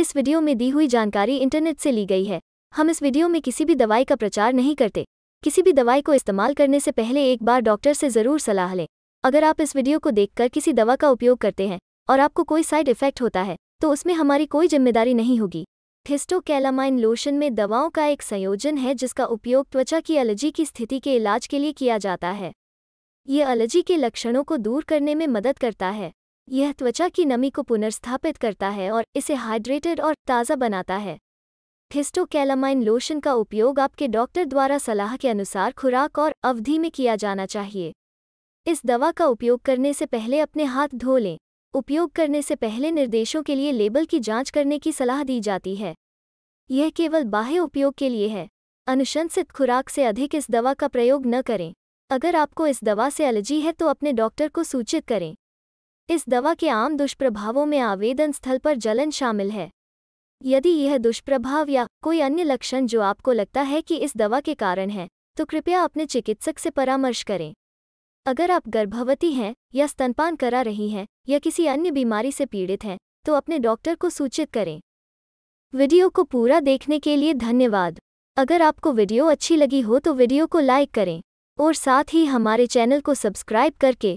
इस वीडियो में दी हुई जानकारी इंटरनेट से ली गई है हम इस वीडियो में किसी भी दवाई का प्रचार नहीं करते किसी भी दवाई को इस्तेमाल करने से पहले एक बार डॉक्टर से ज़रूर सलाह लें अगर आप इस वीडियो को देखकर किसी दवा का उपयोग करते हैं और आपको कोई साइड इफेक्ट होता है तो उसमें हमारी कोई जिम्मेदारी नहीं होगी हिस्टोकैलामाइन लोशन में दवाओं का एक संयोजन है जिसका उपयोग त्वचा की एलर्जी की स्थिति के इलाज के लिए किया जाता है ये एलर्जी के लक्षणों को दूर करने में मदद करता है यह त्वचा की नमी को पुनर्स्थापित करता है और इसे हाइड्रेटेड और ताज़ा बनाता है हिस्टोकैलामाइन लोशन का उपयोग आपके डॉक्टर द्वारा सलाह के अनुसार खुराक और अवधि में किया जाना चाहिए इस दवा का उपयोग करने से पहले अपने हाथ धो लें उपयोग करने से पहले निर्देशों के लिए लेबल की जांच करने की सलाह दी जाती है यह केवल बाह्य उपयोग के लिए है अनुशंसित खुराक से अधिक इस दवा का प्रयोग न करें अगर आपको इस दवा से एलर्जी है तो अपने डॉक्टर को सूचित करें इस दवा के आम दुष्प्रभावों में आवेदन स्थल पर जलन शामिल है यदि यह दुष्प्रभाव या कोई अन्य लक्षण जो आपको लगता है कि इस दवा के कारण है तो कृपया अपने चिकित्सक से परामर्श करें अगर आप गर्भवती हैं या स्तनपान करा रही हैं या किसी अन्य बीमारी से पीड़ित हैं तो अपने डॉक्टर को सूचित करें वीडियो को पूरा देखने के लिए धन्यवाद अगर आपको वीडियो अच्छी लगी हो तो वीडियो को लाइक करें और साथ ही हमारे चैनल को सब्सक्राइब करके